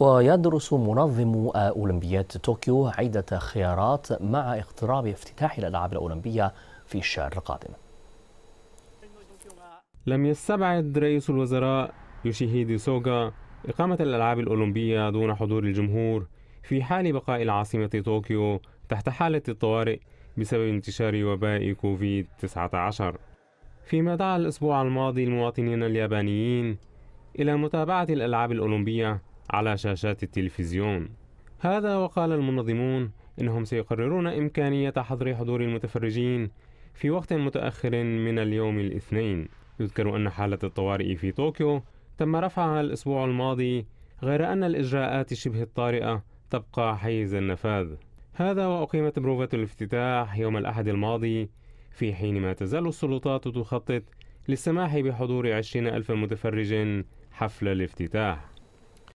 ويدرس منظم أولمبياد طوكيو عدة خيارات مع اقتراب افتتاح الألعاب الأولمبية في الشهر القادم لم يستبعد رئيس الوزراء يوشيهيدي سوغا إقامة الألعاب الأولمبية دون حضور الجمهور في حال بقاء العاصمة طوكيو تحت حالة الطوارئ بسبب انتشار وباء كوفيد 19 فيما دعا الأسبوع الماضي المواطنين اليابانيين إلى متابعة الألعاب الأولمبية على شاشات التلفزيون هذا وقال المنظمون إنهم سيقررون إمكانية حظر حضور المتفرجين في وقت متأخر من اليوم الاثنين يذكر أن حالة الطوارئ في طوكيو تم رفعها الأسبوع الماضي غير أن الإجراءات شبه الطارئة تبقى حيز النفاذ هذا وأقيمت بروفة الافتتاح يوم الأحد الماضي في حين ما تزال السلطات تخطط للسماح بحضور عشرين ألف متفرج حفل الافتتاح